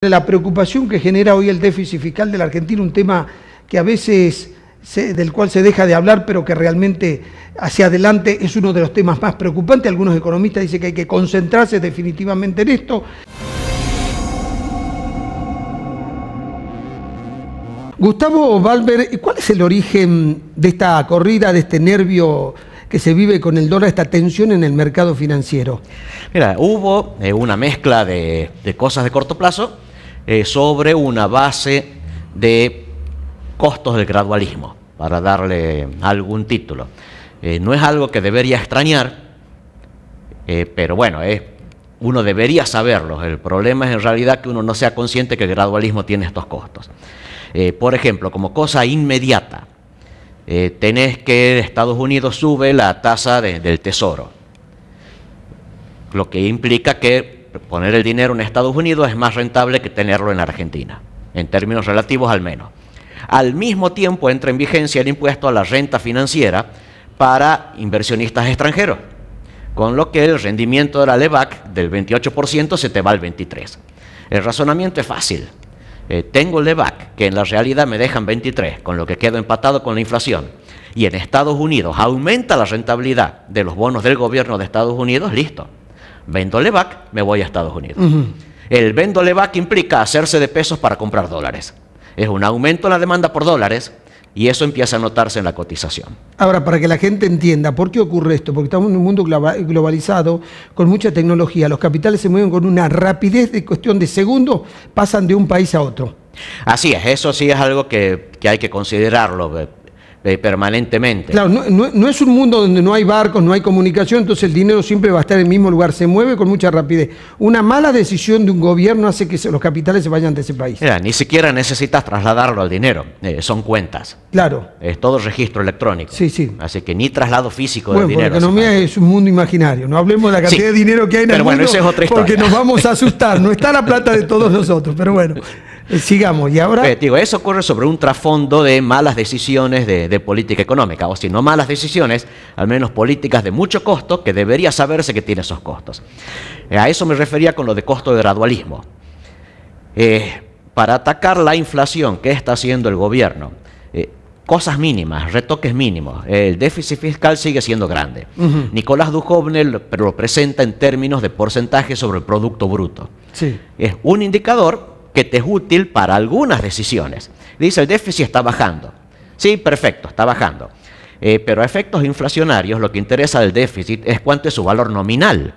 la preocupación que genera hoy el déficit fiscal de la Argentina, un tema que a veces del cual se deja de hablar, pero que realmente hacia adelante es uno de los temas más preocupantes. Algunos economistas dicen que hay que concentrarse definitivamente en esto. Gustavo Valverde, ¿cuál es el origen de esta corrida, de este nervio que se vive con el dólar, esta tensión en el mercado financiero? Mira, hubo eh, una mezcla de, de cosas de corto plazo eh, sobre una base de costos del gradualismo, para darle algún título. Eh, no es algo que debería extrañar, eh, pero bueno, uno debería saberlo. El problema es en realidad que uno no sea consciente que el gradualismo tiene estos costos. por ejemplo, como cosa inmediata, tenés que Estados Unidos sube la tasa del tesoro, lo que implica que poner el dinero en Estados Unidos es más rentable que tenerlo en Argentina, en términos relativos al menos. Al mismo tiempo entra en vigencia el impuesto a la renta financiera para inversionistas extranjeros, con lo que el rendimiento de la LEVAC del 28% se te va al 23%. El razonamiento es fácil. Eh, tengo el LEVAC, que en la realidad me dejan 23, con lo que quedo empatado con la inflación. Y en Estados Unidos aumenta la rentabilidad de los bonos del gobierno de Estados Unidos, listo el back, me voy a Estados Unidos. El vendo implica hacerse de pesos para comprar dólares. Es un aumento en la demanda por dólares y eso empieza a notarse en la cotización. Ahora, para que la gente entienda, ¿por qué ocurre esto? Porque estamos en un mundo globalizado, con mucha tecnología. Los capitales se mueven con una rapidez de cuestión de segundos, pasan de un país a otro. Así es, eso sí es algo que, que hay que considerarlo. Eh, eh, permanentemente. Claro, no, es un mundo donde no hay barcos, no hay comunicación, entonces el dinero siempre va a estar en el mismo lugar, se mueve con mucha rapidez. Una mala decisión de un gobierno hace que los capitales se vayan de ese país. Mira, ni siquiera necesitas trasladarlo al dinero, eh, son cuentas. Claro. Es todo registro electrónico. Sí, sí. Así que ni traslado físico bueno, de dinero. La economía es un mundo imaginario, no hablemos de la cantidad de dinero que hay en el bueno, mundo, porque nos vamos a asustar, no está la plata de todos nosotros, pero bueno. Eh, sigamos, y ahora... Eh, digo, eso ocurre sobre un trasfondo de malas decisiones de, política económica, o si no malas decisiones, al menos políticas de mucho costo, que debería saberse que tiene esos costos. Eh, a eso me refería con lo de costo de gradualismo. para atacar la inflación que está haciendo el gobierno, cosas mínimas, retoques mínimos. El déficit fiscal sigue siendo grande. Nicolás Dujovne lo, lo presenta en términos de porcentaje sobre el Producto Bruto. Sí. Es un indicador que te es útil para algunas decisiones. Dice, el déficit está bajando. Sí, perfecto, está bajando. Eh, pero a efectos inflacionarios lo que interesa del déficit es cuánto es su valor nominal.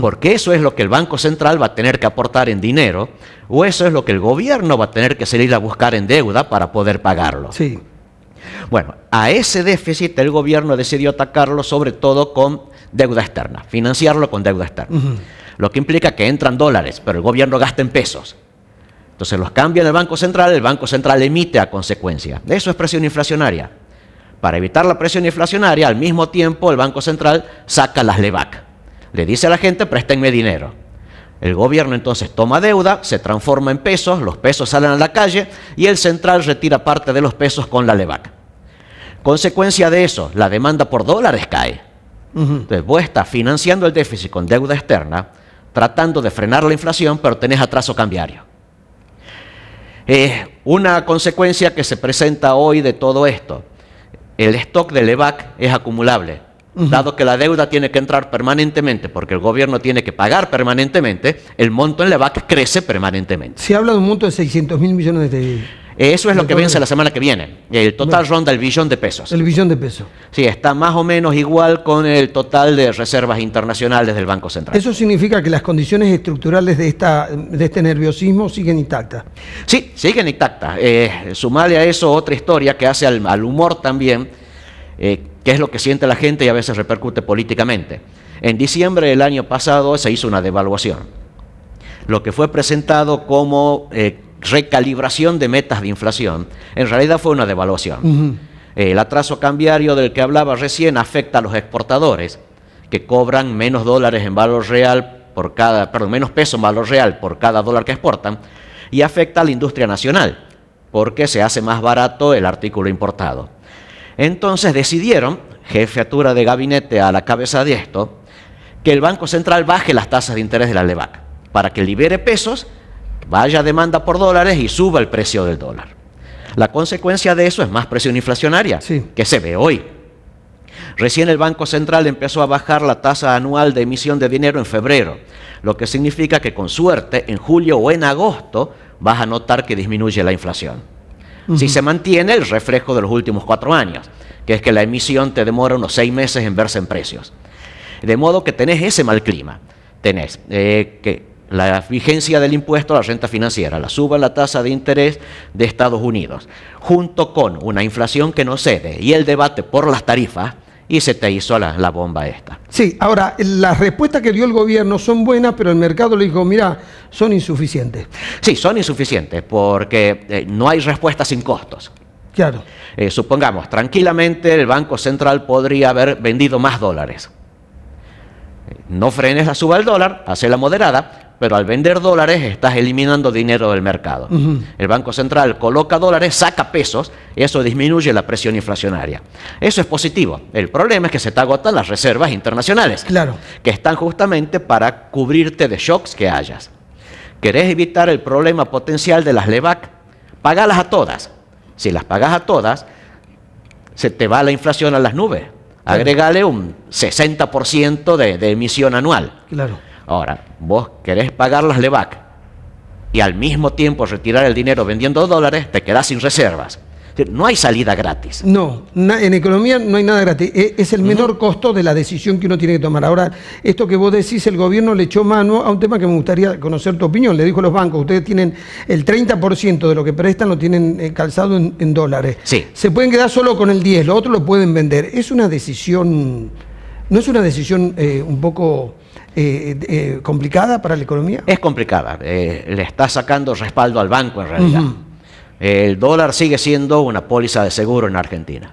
Porque eso es lo que el Banco Central va a tener que aportar en dinero o eso es lo que el gobierno va a tener que salir a buscar en deuda para poder pagarlo. Sí. Bueno, a ese déficit el gobierno decidió atacarlo sobre todo con deuda externa, financiarlo con deuda externa. Lo que implica que entran dólares, pero el gobierno gasta en pesos. Entonces los en el Banco Central, el Banco Central emite a consecuencia. Eso es presión inflacionaria. Para evitar la presión inflacionaria, al mismo tiempo el Banco Central saca las LEVAC. Le dice a la gente, préstenme dinero. El gobierno entonces toma deuda, se transforma en pesos, los pesos salen a la calle y el central retira parte de los pesos con la LEVAC. Consecuencia de eso, la demanda por dólares cae. Entonces vos estás financiando el déficit con deuda externa, tratando de frenar la inflación, pero tenés atraso cambiario. Eh, una consecuencia que se presenta hoy de todo esto, el stock de EVAC es acumulable. Dado que la deuda tiene que entrar permanentemente, porque el gobierno tiene que pagar permanentemente, el monto en la e crece permanentemente. Se habla de un monto de 600 mil millones de eso es lo que vence la semana que viene. El total ronda el billón de pesos. El billón de pesos. Sí, está más o menos igual con el total de reservas internacionales del Banco Central. Eso significa que las condiciones estructurales de, esta, de este nerviosismo siguen intactas. Sí, siguen intactas. Eh, a eso otra historia que hace al, humor también, eh, que es lo que siente la gente y a veces repercute políticamente. En diciembre del año pasado se hizo una devaluación. Lo que fue presentado como... Eh, recalibración de metas de inflación, en realidad fue una devaluación. El atraso cambiario del que hablaba recién afecta a los exportadores, que cobran menos dólares en valor real por cada, perdón, menos peso en valor real por cada dólar que exportan, y afecta a la industria nacional, porque se hace más barato el artículo importado. Entonces decidieron, jefatura de gabinete a la cabeza de esto, que el Banco Central baje las tasas de interés de la LEVAC para que libere pesos vaya demanda por dólares y suba el precio del dólar. La consecuencia de eso es más presión inflacionaria, que se ve hoy. Recién el Banco Central empezó a bajar la tasa anual de emisión de dinero en febrero, lo que significa que con suerte en julio o en agosto vas a notar que disminuye la inflación. Si se mantiene el reflejo de los últimos cuatro años, que es que la emisión te demora unos seis meses en verse en precios. De modo que tenés ese mal clima. Tenés eh, que la vigencia del impuesto a la renta financiera, la suba en la tasa de interés de Estados Unidos, junto con una inflación que no cede y el debate por las tarifas, y se te hizo la, bomba esta. Sí, ahora, las respuestas que dio el gobierno son buenas, pero el mercado le dijo, mira, son insuficientes. Sí, son insuficientes porque eh, no hay respuesta sin costos. Claro. Eh, supongamos, tranquilamente el Banco Central podría haber vendido más dólares. Eh, no frenes la suba del dólar, hacela moderada, pero al vender dólares estás eliminando dinero del mercado. El Banco Central coloca dólares, saca pesos, eso disminuye la presión inflacionaria. Eso es positivo. El problema es que se te agotan las reservas internacionales, claro. que están justamente para cubrirte de shocks que hayas. ¿Querés evitar el problema potencial de las LEVAC? Pagalas a todas. Si las pagas a todas, se te va la inflación a las nubes. Agregale un 60% de, de emisión anual. Claro. Ahora, vos querés pagar las LEVAC y al mismo tiempo retirar el dinero vendiendo dólares, te quedás sin reservas. No hay salida gratis. No, en economía no hay nada gratis. E, es el menor costo de la decisión que uno tiene que tomar. Ahora, esto que vos decís, el gobierno le echó mano a un tema que me gustaría conocer tu opinión. Le dijo a los bancos, ustedes tienen el 30% de lo que prestan lo tienen eh, calzado en, dólares. Se pueden quedar solo con el 10, lo otro lo pueden vender. Es una decisión, no es una decisión eh, un poco eh, eh, complicada para la economía? Es complicada. Eh, le está sacando respaldo al banco en realidad. El dólar sigue siendo una póliza de seguro en Argentina.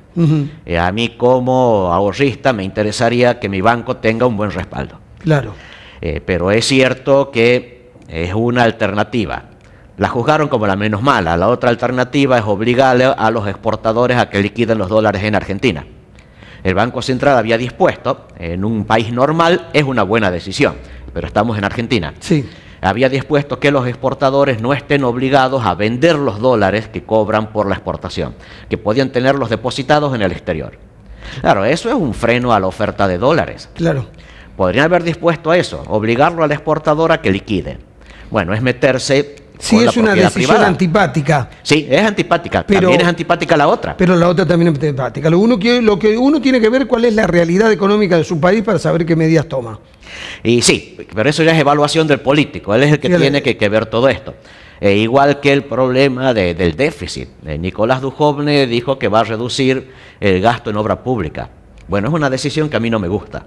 a mí como ahorrista me interesaría que mi banco tenga un buen respaldo. Claro. pero es cierto que es una alternativa. La juzgaron como la menos mala. La otra alternativa es obligarle a los exportadores a que liquiden los dólares en Argentina el Banco Central había dispuesto, en un país normal es una buena decisión, pero estamos en Argentina. Sí. Había dispuesto que los exportadores no estén obligados a vender los dólares que cobran por la exportación, que podían tenerlos depositados en el exterior. Claro, eso es un freno a la oferta de dólares. Claro. Podrían haber dispuesto a eso, obligarlo al exportador a que liquide. Bueno, es meterse Sí, es una decisión antipática. Sí, es antipática. Pero, también es antipática la otra. Pero la otra también es antipática. Lo, uno que, lo que uno tiene que ver cuál es la realidad económica de su país para saber qué medidas toma. Y sí, pero eso ya es evaluación del político. Él es el que tiene que, ver todo esto. Eh, igual que el problema del déficit. Eh, Nicolás Dujovne dijo que va a reducir el gasto en obra pública. Bueno, es una decisión que a mí no me gusta.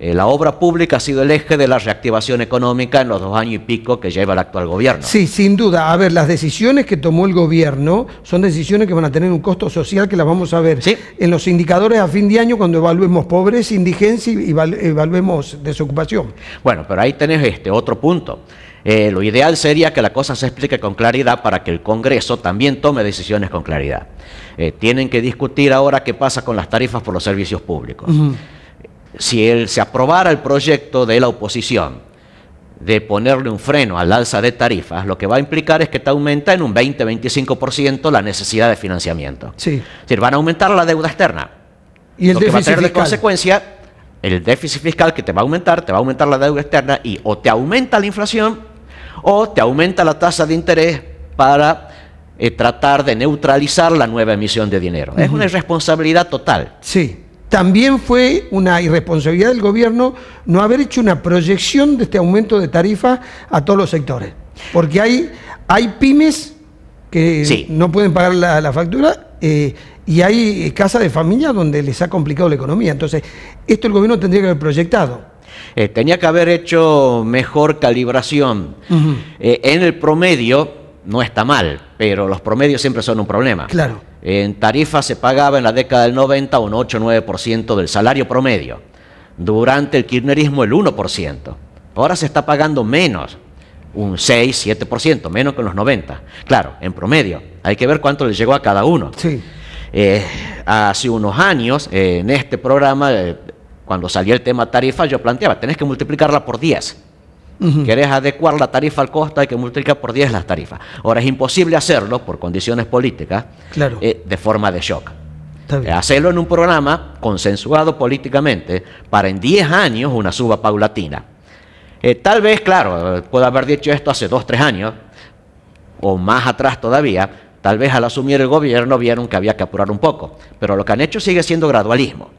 Eh, la obra pública ha sido el eje de la reactivación económica en los dos años y pico que lleva el actual gobierno. Sí, sin duda. A ver, las decisiones que tomó el gobierno son decisiones que van a tener un costo social que las vamos a ver en los indicadores a fin de año cuando evaluemos pobreza, indigencia y evaluemos desocupación. Bueno, pero ahí tenés este otro punto. Eh, lo ideal sería que la cosa se explique con claridad para que el Congreso también tome decisiones con claridad. Eh, tienen que discutir ahora qué pasa con las tarifas por los servicios públicos. Si se aprobara el proyecto de la oposición de ponerle un freno al alza de tarifas, lo que va a implicar es que te aumenta en un 20-25% la necesidad de financiamiento. Sí. Es decir, van a aumentar la deuda externa. ¿Y el lo que a tener de consecuencia el déficit fiscal que te va a aumentar, te va a aumentar la deuda externa y o te aumenta la inflación o te aumenta la tasa de interés para eh, tratar de neutralizar la nueva emisión de dinero. Es una irresponsabilidad total. Sí. También fue una irresponsabilidad del gobierno no haber hecho una proyección de este aumento de tarifas a todos los sectores. Porque hay, hay pymes que no pueden pagar la, factura eh, y hay casas de familia donde les ha complicado la economía. Entonces, esto el gobierno tendría que haber proyectado. Eh, tenía que haber hecho mejor calibración. Eh, en el promedio no está mal, pero los promedios siempre son un problema. Claro. en tarifa se pagaba en la década del 90 un 8 9% del salario promedio. Durante el kirchnerismo el 1%. Ahora se está pagando menos, un 6, 7%, menos que en los 90. Claro, en promedio. Hay que ver cuánto les llegó a cada uno. Sí. Eh, hace unos años, eh, en este programa, eh, cuando salió el tema tarifa, yo planteaba, tenés que multiplicarla por 10. Quieres adecuar la tarifa al costo, hay que multiplicar por 10 las tarifas. Ahora es imposible hacerlo por condiciones políticas claro. de forma de shock. Hacerlo en un programa consensuado políticamente para en 10 años una suba paulatina. tal vez, claro, puedo haber dicho esto hace 2, 3 años o más atrás todavía, Tal vez al asumir el gobierno vieron que había que apurar un poco, pero lo que han hecho sigue siendo gradualismo.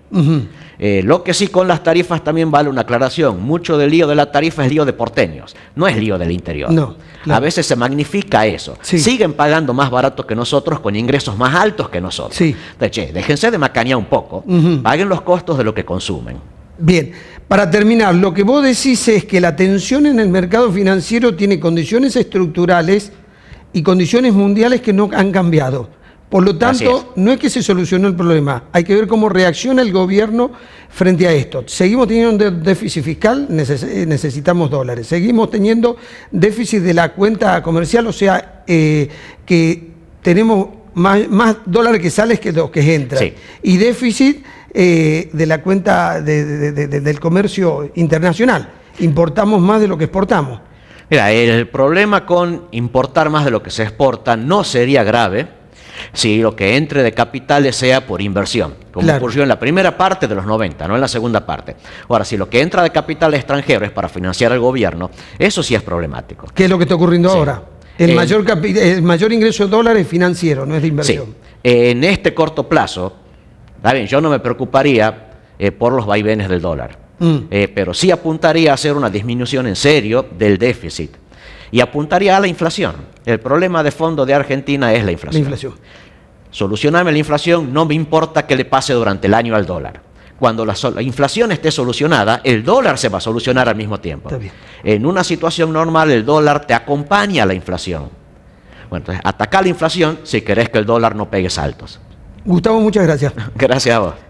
Eh, lo que sí con las tarifas también vale una aclaración. Mucho del lío de la tarifa es lío de porteños, no es lío del interior. No, A veces se magnifica eso. Siguen pagando más barato que nosotros con ingresos más altos que nosotros. Sí. De déjense de macanear un poco, paguen los costos de lo que consumen. Bien, para terminar, lo que vos decís es que la tensión en el mercado financiero tiene condiciones estructurales y condiciones mundiales que no han cambiado. Por lo tanto, no es que se solucionó el problema, hay que ver cómo reacciona el gobierno frente a esto. Seguimos teniendo un déficit fiscal, eh, necesitamos dólares. Seguimos teniendo déficit de la cuenta comercial, o sea, eh, que tenemos más, dólares que sales que los que entran. Y déficit eh, de la cuenta del comercio internacional. Importamos más de lo que exportamos. Mira, el problema con importar más de lo que se exporta no sería grave si lo que entre de capitales sea por inversión, como ocurrió en la primera parte de los 90, no en la segunda parte. Ahora, si lo que entra de capital extranjero es para financiar al gobierno, eso sí es problemático. ¿Qué es lo que está ocurriendo ahora? El, mayor el mayor ingreso de dólares financiero, no es de inversión. En este corto plazo, está bien, yo no me preocuparía eh, por los vaivenes del dólar. Mm. Eh, pero sí apuntaría a hacer una disminución en serio del déficit y apuntaría a la inflación. El problema de fondo de Argentina es la inflación. Solucionarme la inflación, no me importa que le pase durante el año al dólar. Cuando la, inflación esté solucionada, el dólar se va a solucionar al mismo tiempo. En una situación normal, el dólar te acompaña a la inflación. Bueno, entonces, ataca la inflación si querés que el dólar no pegue saltos. Gustavo, muchas gracias. gracias a vos.